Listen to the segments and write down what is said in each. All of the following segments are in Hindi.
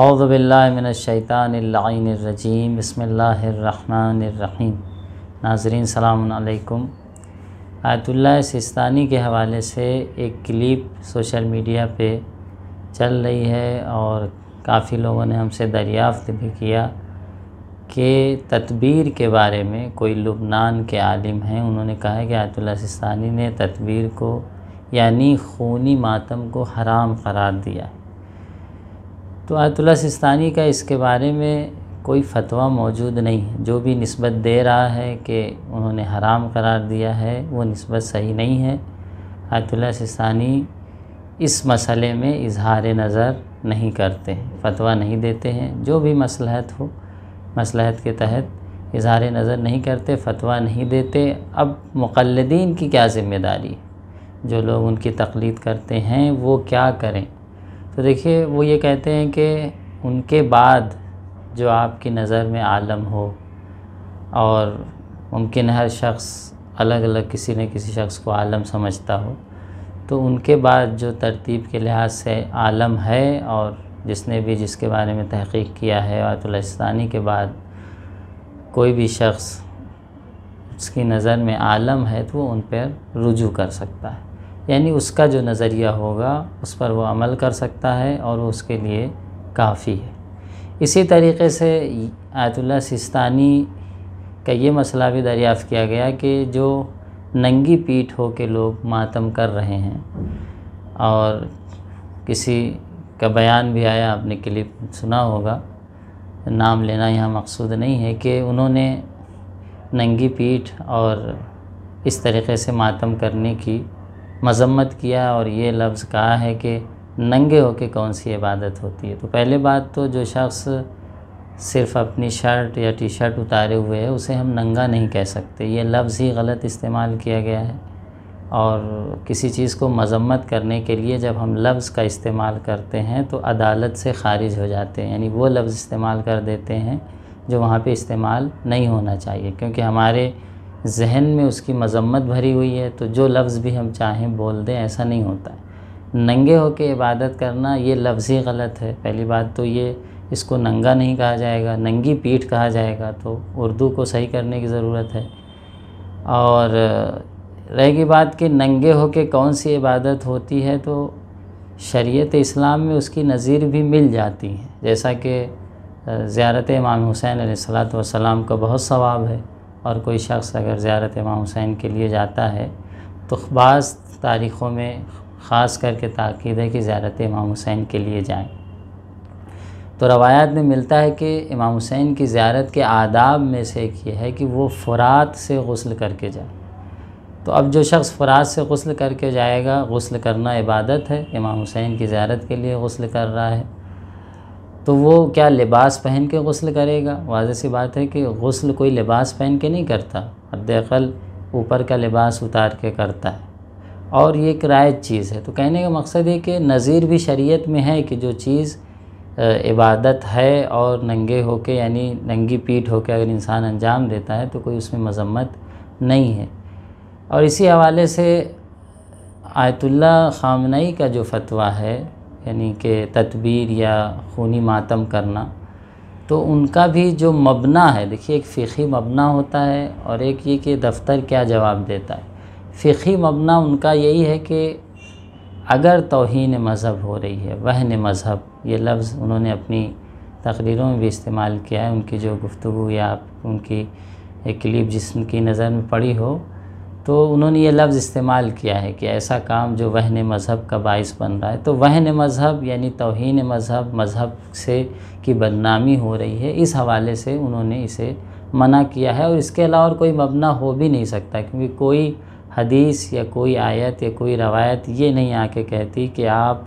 अवज़बिल्लाशैतानज़ीम बसमीम नाजरीन सलामकुम आयतुल्ला सिस्तानी के हवाले से एक क्लिप सोशल मीडिया पे चल रही है और काफ़ी लोगों ने हमसे दरियाफ्त भी किया कि तदबीर के बारे में कोई लुबनान के आलिम हैं उन्होंने कहा है कि आयतुल्ला सिस्तानी ने तदबीर को यानी खूनी मातम को हराम करार दिया है तो आयतुल्ला सिस्तानी का इसके बारे में कोई फतवा मौजूद नहीं है जो भी नस्बत दे रहा है कि उन्होंने हराम करार दिया है वो नस्बत सही नहीं है आयतुल्ला सिस्तानी इस मसले में इजहार नज़र नहीं करते हैं फतवा नहीं देते हैं जो भी मसलहत हो मसलहत के तहत इजहार नज़र नहीं करते फतवा नहीं देते अब मुखलदीन की क्या ज़िम्मेदारी जो लोग उनकी तकलीद करते हैं वो क्या करें तो देखिए वो ये कहते हैं कि उनके बाद जो आपकी नज़र में आलम हो और मुमकिन हर शख्स अलग अलग किसी न किसी शख्स को आलम समझता हो तो उनके बाद जो तरतीब के लिहाज से आलम है और जिसने भी जिसके बारे में तहकीक किया है आयतुलस्तानी के बाद कोई भी शख्स उसकी नज़र में आलम है तो वो उन पर रुजू कर सकता है यानी उसका जो नज़रिया होगा उस पर वो अमल कर सकता है और उसके लिए काफ़ी है इसी तरीके से आयतुल्ला सिस्तानी का ये मसला भी दरियाफ़त किया गया कि जो नंगी पीठ हो के लोग मातम कर रहे हैं और किसी का बयान भी आया आपने क्लिप सुना होगा नाम लेना यहाँ मकसूद नहीं है कि उन्होंने नंगी पीठ और इस तरीके से मातम करने की मज़म्मत किया और ये लफ्ज़ कहा है कि नंगे होके कौन सी इबादत होती है तो पहले बात तो जो शख्स सिर्फ़ अपनी शर्ट या टी शर्ट उतारे हुए है उसे हम नंगा नहीं कह सकते ये लफ्ज़ ही गलत इस्तेमाल किया गया है और किसी चीज़ को मज़म्मत करने के लिए जब हम लफ्ज़ का इस्तेमाल करते हैं तो अदालत से खारिज हो जाते हैं यानी वो लफ्ज़ इस्तेमाल कर देते हैं जो वहाँ पे इस्तेमाल नहीं होना चाहिए क्योंकि हमारे जहन में उसकी मजम्मत भरी हुई है तो जो लफ्ज़ भी हम चाहें बोल दें ऐसा नहीं होता है नंगे होकर इबादत करना ये लफ्ज़ ही गलत है पहली बात तो ये इसको नंगा नहीं कहा जाएगा नंगी पीठ कहा जाएगा तो उर्दू को सही करने की ज़रूरत है और रहेगी बात कि नंगे के कौन सी इबादत होती है तो शरीयत इस्लाम में उसकी नज़ीर भी मिल जाती है जैसा कि ज़्यारत इमाम हुसैन सलात वसलाम का बहुत सवाब है और कोई शख्स अगर ज़्यारत इमाम हुसैन के लिए जाता है तो बास तारीख़ों में ख़ास करके ताक़द है कि ज़्यारत इमाम हुसैन के लिए जाएँ तो रवायात में मिलता है कि इमाम हुसैन की ज़्यारत के आदाब में से एक ये है कि वो फ़ुरात से गसल करके जाए तो अब जो शख्स फ़रात से गसल करके जाएगा गसल करना इबादत है इमाम हुसैन की ज़्यारत के लिए गसल कर रहा है तो वो क्या लिबास पहन के गसल करेगा वाजह सी बात है कि गसल कोई लिबास पहन के नहीं करता हदल ऊपर का लिबास उतार के करता है और ये एक रायत चीज़ है तो कहने का मकसद ये कि नज़ीर भी शरीयत में है कि जो चीज़ इबादत है और नंगे होके यानी नंगी पीठ होके अगर इंसान अंजाम देता है तो कोई उसमें मजम्मत नहीं है और इसी हवाले से आयतुल्ला खामनई का जो फतवा है यानी कि तदबीर या खूनी मातम करना तो उनका भी जो मबना है देखिए एक फ़िकी मबना होता है और एक ये कि दफ्तर क्या जवाब देता है फ़िकी मबना उनका यही है कि अगर तोहन मज़हब हो रही है वहन मज़हब ये लफ्ज़ उन्होंने अपनी तकरीरों में भी इस्तेमाल किया है उनकी जो गुफ्तु या उनकी एक क्लिप जिसकी नज़र में पड़ी हो तो उन्होंने ये लफ्ज़ इस्तेमाल किया है कि ऐसा काम जो वहन मज़हब का बायस बन रहा है तो वहन मज़हब यानी तोहन मज़हब मज़हब से की बदनामी हो रही है इस हवाले से उन्होंने इसे मना किया है और इसके अलावा और कोई मबना हो भी नहीं सकता क्योंकि कोई हदीस या कोई आयत या कोई रवायत ये नहीं आके कहती कि आप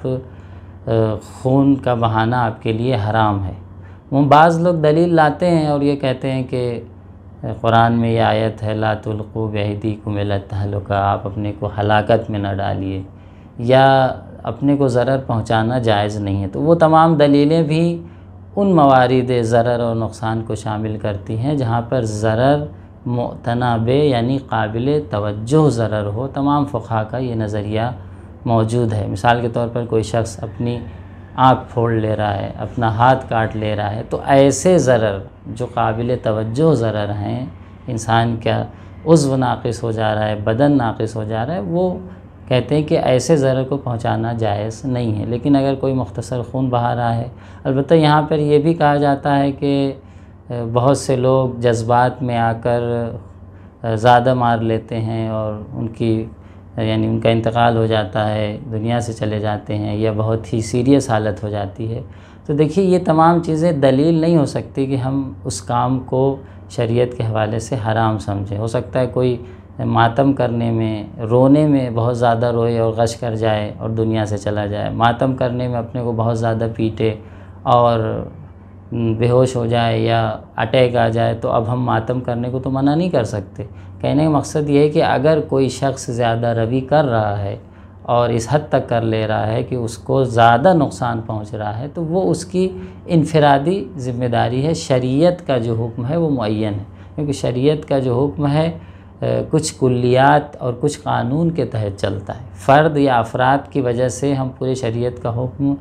खून का बहाना आपके लिए हराम है वो बाज़ लोग दलील लाते हैं और ये कहते हैं कि कुरान में ये आयत है लातुल्को बहदी कुमिल का आप अपने को हलाकत में न डालिए या अपने को ज़र पहुँचाना जायज़ नहीं है तो वो तमाम दलीलें भी उन मवारद ज़र और नुकसान को शामिल करती हैं जहाँ पर ज़र मतनाब यानी काबिल तोज्जो ज़र हो तमाम फ़ा का ये नज़रिया मौजूद है मिसाल के तौर पर कोई शख्स अपनी आँख फोड़ ले रहा है अपना हाथ काट ले रहा है तो ऐसे ज़रर जो काबिल तवज्जो ज़रर हैं इंसान का उज्व नाक़स हो जा रहा है बदन नाक़स हो जा रहा है वो कहते हैं कि ऐसे ज़र को पहुँचाना जायज़ नहीं है लेकिन अगर कोई मुख्तसर खून बहा रहा है अलबत् यहाँ पर यह भी कहा जाता है कि बहुत से लोग जज्बात में आकर ज़्यादा मार लेते हैं और उनकी यानी उनका इंतकाल हो जाता है दुनिया से चले जाते हैं या बहुत ही सीरियस हालत हो जाती है तो देखिए ये तमाम चीज़ें दलील नहीं हो सकती कि हम उस काम को शरीयत के हवाले से हराम समझें हो सकता है कोई मातम करने में रोने में बहुत ज़्यादा रोए और गश कर जाए और दुनिया से चला जाए मातम करने में अपने को बहुत ज़्यादा पीटे और हम्म, बेहोश हो जाए या अटैक आ जाए तो अब हम मातम करने को तो मना नहीं कर सकते कहने का मकसद ये है कि अगर कोई शख्स ज़्यादा रवि कर रहा है और इस हद तक कर ले रहा है कि उसको ज़्यादा नुकसान पहुंच रहा है तो वो उसकी इनफरादी ज़िम्मेदारी है शरीयत का जो हुक्म है वो मुन है क्योंकि शरीयत का जो हुक्म है कुछ कुलियात और कुछ कानून के तहत चलता है फ़र्द या अफराद की वजह से हम पूरे शरीयत का हुक्म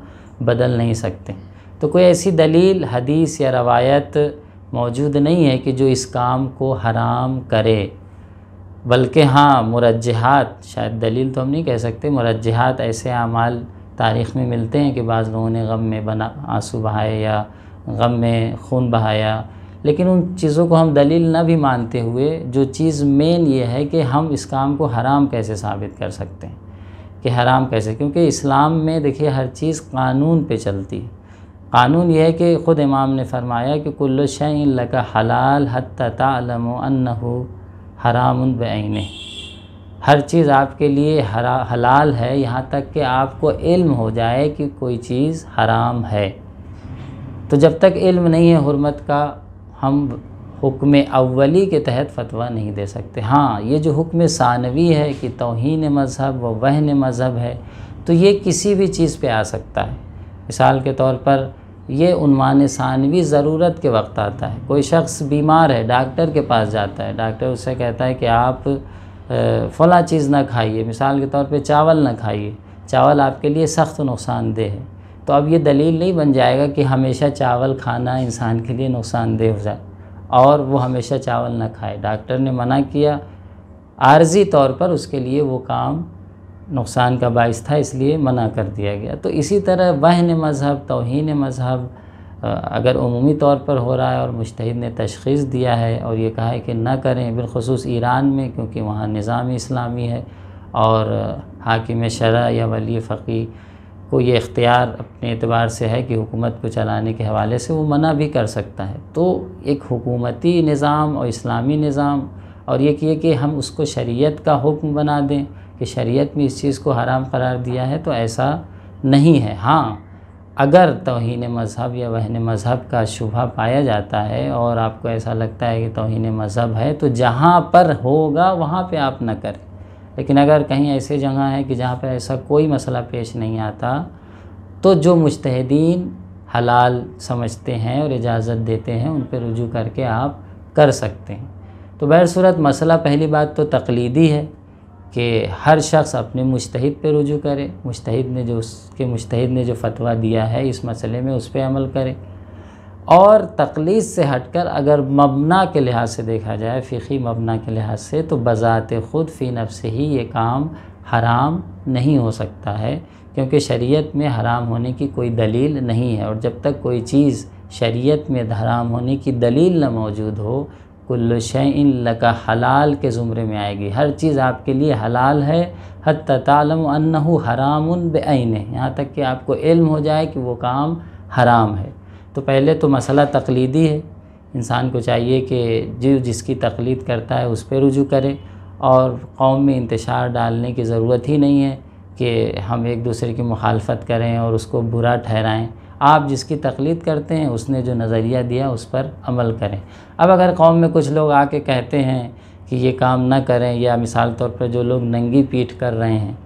बदल नहीं सकते तो कोई ऐसी दलील हदीस या रवायत मौजूद नहीं है कि जो इस काम को हराम करे बल्कि हाँ मुरजहत शायद दलील तो हम नहीं कह सकते मुरजहत ऐसे अमाल तारीख़ में मिलते हैं कि बाज़ लोगों ने गम में बना आंसू बहाए या गम में खून बहाया लेकिन उन चीज़ों को हम दलील ना भी मानते हुए जो चीज़ मेन ये है कि हम इस काम को हराम कैसे साबित कर सकते हैं कि हराम कैसे क्योंकि इस्लाम में देखिए हर चीज़ कानून पर चलती है कानून यह है कि ख़ुद इमाम ने फरमाया कि कुल्लु शैन लका हलाल हतम अन्नहु हराम बैन हर चीज़ आपके लिए हरा हलाल है यहाँ तक कि आपको इल्म हो जाए कि कोई चीज़ हराम है तो जब तक इल्म नहीं है हरमत का हम हुक्म अवली के तहत फतवा नहीं दे सकते हाँ ये जो हुक्म सानवी है कि तोहन मज़हब व वहन मज़हब है तो ये किसी भी चीज़ पे आ सकता है मिसाल के तौर पर ये उनवान सानवी ज़रूरत के वक्त आता है कोई शख्स बीमार है डॉक्टर के पास जाता है डॉक्टर उससे कहता है कि आप फ़ला चीज़ ना खाइए मिसाल के तौर पे चावल ना खाइए चावल आपके लिए सख्त नुकसानदेह है तो अब ये दलील नहीं बन जाएगा कि हमेशा चावल खाना इंसान के लिए नुकसानदेह हो जाए और वो हमेशा चावल ना खाए डॉक्टर ने मना किया आर्जी तौर पर उसके लिए वो काम नुकसान का बायस था इसलिए मना कर दिया गया तो इसी तरह वहन मज़हब तोहन मज़हब अगर अमूमी तौर पर हो रहा है और मुश्तिद ने तशखीस दिया है और ये कहा है कि ना करें बिलखसूस ईरान में क्योंकि वहाँ निज़ाम इस्लामी है और हाकिम शरा या वली फ़की को ये इख्तियार अपने अतबार से है कि हुकूमत को चलाने के हवाले से वो मना भी कर सकता है तो एक हुकूमती निज़ाम और इस्लामी निज़ाम और ये किए कि हम उसको शरीय का हुक्म बना दें कि शरीयत में इस चीज़ को हराम करार दिया है तो ऐसा नहीं है हाँ अगर तोहन मज़हब या वहन मज़हब का शुभा पाया जाता है और आपको ऐसा लगता है कि तोहन मज़हब है तो जहाँ पर होगा वहाँ पे आप न करें लेकिन अगर कहीं ऐसे जगह है कि जहाँ पर ऐसा कोई मसला पेश नहीं आता तो जो मुश्तदीन हलाल समझते हैं और इजाज़त देते हैं उन पर रुजू करके आप कर सकते हैं तो बैर सूरत मसला पहली बात तो तकलीदी है कि हर शख्स अपने मुश्तहिद पे रुजू करे मुश्तहिद ने जो उसके मुश्तहिद ने जो फतवा दिया है इस मसले में उस पर अमल करे और तकलीस से हटकर अगर मबना के लिहाज से देखा जाए फ़िकी मबना के लिहाज से तो बज़ात ख़ुद फ़ी नफ से ही ये काम हराम नहीं हो सकता है क्योंकि शरीयत में हराम होने की कोई दलील नहीं है और जब तक कोई चीज़ शरीयत में हराम होने की दलील न मौजूद हो कुल्ल शैन लका हलाल के ज़ुमरे में आएगी हर चीज़ आपके लिए हलाल है हत तालम अन्न हराम बेन यहाँ तक कि आपको इल्म हो जाए कि वो काम हराम है तो पहले तो मसला तकलीदी है इंसान को चाहिए कि जो जिसकी तकलीद करता है उस पर रुजू करे और कौम में इंतशार डालने की ज़रूरत ही नहीं है कि हम एक दूसरे की मुखालफत करें और उसको बुरा ठहराएं आप जिसकी तकलीद करते हैं उसने जो नज़रिया दिया उस पर अमल करें अब अगर कौम में कुछ लोग आके कहते हैं कि ये काम ना करें या मिसाल तौर पर जो लोग नंगी पीठ कर रहे हैं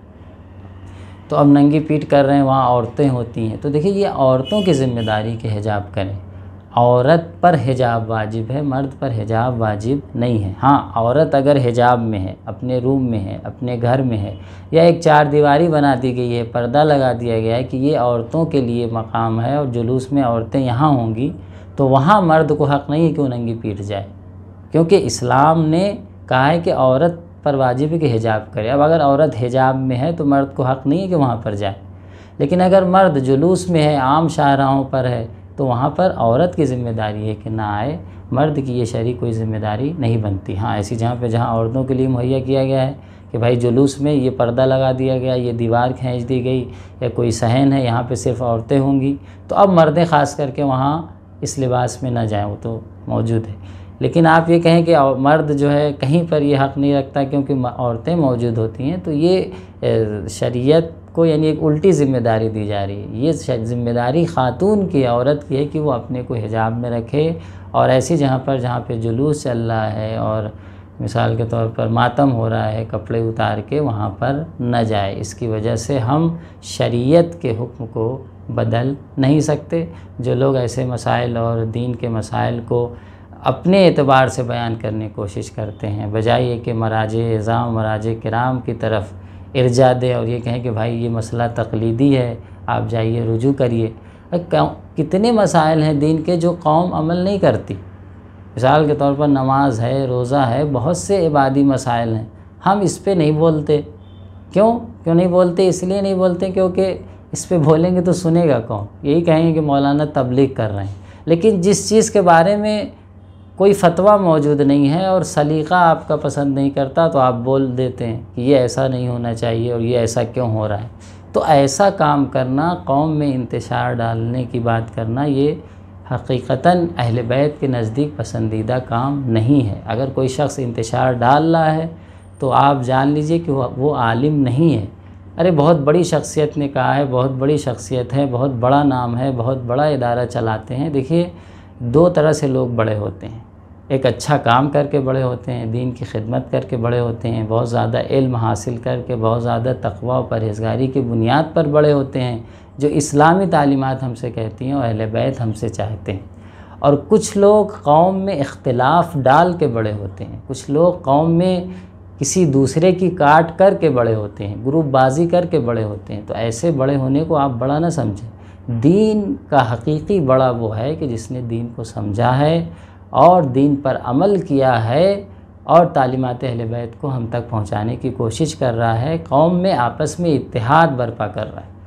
तो अब नंगी पीठ कर रहे हैं वहाँ औरतें होती हैं तो देखिए ये औरतों की ज़िम्मेदारी के हिजाब करें औरत पर हिजाब वाजिब है मर्द पर हिजाब वाजिब नहीं है हाँ औरत अगर हिजाब में है अपने रूम में है अपने घर में है या एक चार दीवारी बना दी गई है पर्दा लगा दिया गया है कि ये औरतों के लिए मकाम है और जुलूस में औरतें यहाँ होंगी तो वहाँ मर्द को हक़ नहीं है कि वो नंगी पीट जाए क्योंकि इस्लाम ने कहा है कि औरत पर वाजिब है कि हिजाब करे अब अगर औरत हिजाब में है तो मर्द को हक़ नहीं है कि वहाँ पर जाए लेकिन अगर मर्द जुलूस में है आम शाहराहों पर है तो वहाँ पर औरत की ज़िम्मेदारी है कि ना आए मर्द की ये शरी कोई ज़िम्मेदारी नहीं बनती हाँ ऐसी जहाँ पे जहाँ औरतों के लिए मुहैया किया गया है कि भाई जुलूस में ये पर्दा लगा दिया गया ये दीवार खींच दी गई या कोई सहन है यहाँ पे सिर्फ औरतें होंगी तो अब मर्दें ख़ास करके वहाँ इस लिबास में ना जाएँ वो तो मौजूद है लेकिन आप ये कहें कि मर्द जो है कहीं पर ये हक़ नहीं रखता क्योंकि औरतें मौजूद होती हैं तो ये शरीयत को यानी एक उल्टी ज़िम्मेदारी दी जा रही है ये ज़िम्मेदारी ख़ातून की औरत की है कि वो अपने को हिजाब में रखे और ऐसी जहाँ पर जहाँ पे जुलूस चल रहा है और मिसाल के तौर पर मातम हो रहा है कपड़े उतार के वहाँ पर न जाए इसकी वजह से हम शरीयत के हुक्म को बदल नहीं सकते जो लोग ऐसे मसाइल और दीन के मसाइल को अपने एतबार से बयान करने की कोशिश करते हैं बजाय कि मराज एज़ाम मराज कराम की तरफ इर्जा दे और ये कहें कि भाई ये मसला तकलीदी है आप जाइए रुजू करिए कितने मसाइल हैं दीन के जो कौम अमल नहीं करती मिसाल के तौर पर नमाज है रोज़ा है बहुत से इबादी मसाइल हैं हम इस पर नहीं बोलते क्यों क्यों नहीं बोलते इसलिए नहीं बोलते क्योंकि इस पर बोलेंगे तो सुनेगा कौन यही कहेंगे कि मौलाना तबलीग कर रहे हैं लेकिन जिस चीज़ के बारे में कोई फतवा मौजूद नहीं है और सलीका आपका पसंद नहीं करता तो आप बोल देते हैं कि ये ऐसा नहीं होना चाहिए और ये ऐसा क्यों हो रहा है तो ऐसा काम करना कौम में इंतशार डालने की बात करना ये हकीकता अहल बैत के नज़दीक पसंदीदा काम नहीं है अगर कोई शख्स इंतशार डाल रहा है तो आप जान लीजिए कि वो आलिम नहीं है अरे बहुत बड़ी शख्सियत ने कहा है बहुत बड़ी शख्सियत है बहुत बड़ा नाम है बहुत बड़ा इदारा चलाते हैं देखिए दो तरह से लोग बड़े होते हैं एक अच्छा काम करके बड़े होते हैं दीन की खिदमत करके बड़े होते हैं बहुत ज़्यादा इल्म हासिल करके बहुत ज़्यादा तकवा और परहेजगारी की बुनियाद पर बड़े होते हैं जो इस्लामी तालीमत हमसे कहती हैं और अहल बैत हमसे चाहते हैं और कुछ लोग कौम में इख्तलाफ डाल के बड़े होते हैं कुछ लोग कौम में किसी दूसरे की काट कर के बड़े होते हैं ग्रुपबाजी करके बड़े होते हैं तो ऐसे बड़े होने को आप बड़ा ना समझें दीन का हकीकी बड़ा वो है कि जिसने दीन को समझा है और दीन पर अमल किया है और तालीमत अहल बैत को हम तक पहुंचाने की कोशिश कर रहा है कौम में आपस में इतिहाद बरपा कर रहा है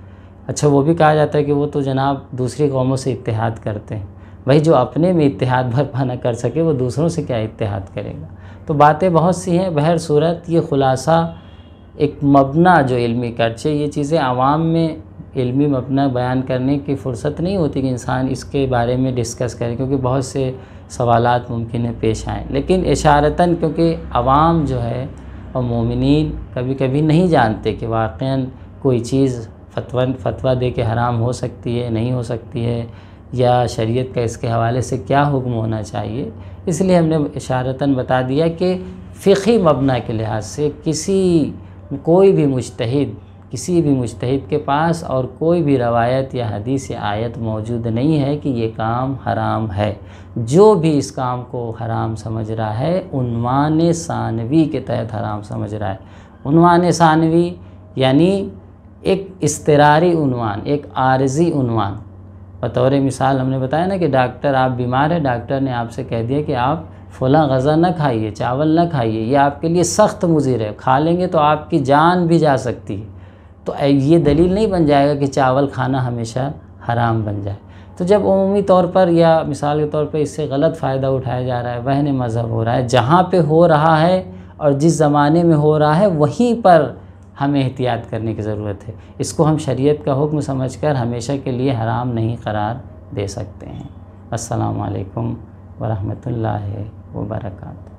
अच्छा वो भी कहा जाता है कि वो तो जनाब दूसरी कौमों से इतिहाद करते हैं भाई जो अपने में इतिहाद बरपा ना कर सके वो दूसरों से क्या इतिहाद करेगा तो बातें बहुत सी हैं बहर सूरत ये ख़ुलासा एक मबना जो इल्मी कर्चे ये चीज़ें आवाम में इल्मी मबना बयान करने की फ़ुर्सत नहीं होती कि इंसान इसके बारे में डिस्कस करे क्योंकि बहुत से सवाल मुमकिन है पेश आएँ लेकिन इशारता क्योंकि आवाम जो है और मोमिन कभी कभी नहीं जानते कि वाक़ कोई चीज़ फतवन फतवा दे के हराम हो सकती है नहीं हो सकती है या शरीयत का इसके हवाले से क्या हुक्म होना चाहिए इसलिए हमने इशारता बता दिया कि फ़िकी मबना के लिहाज से किसी कोई भी मुश्तिद किसी भी मुश्तहब के पास और कोई भी रवायत या हदीस आयत मौजूद नहीं है कि ये काम हराम है जो भी इस काम को हराम समझ रहा है उनवान सानवी के तहत हराम समझ रहा है उनवान सानवी यानी एक इसतरारी उनवान एक आरजी उनवान बतौर मिसाल हमने बताया ना कि डॉक्टर आप बीमार हैं डॉक्टर ने आपसे कह दिया कि आप फला गज़ा न खाइए चावल न खाइए ये आपके लिए सख्त मुजिर है खा लेंगे तो आपकी जान भी जा सकती है तो ये दलील नहीं बन जाएगा कि चावल खाना हमेशा हराम बन जाए तो जब अमूमी तौर पर या मिसाल के तौर पर इससे गलत फ़ायदा उठाया जा रहा है वहन मज़हब हो रहा है जहाँ पर हो रहा है और जिस ज़माने में हो रहा है वहीं पर हमें एहतियात करने की ज़रूरत है इसको हम शरीयत का हुक्म समझकर हमेशा के लिए हराम नहीं करार दे सकते हैं असलकम वरहमल वर्का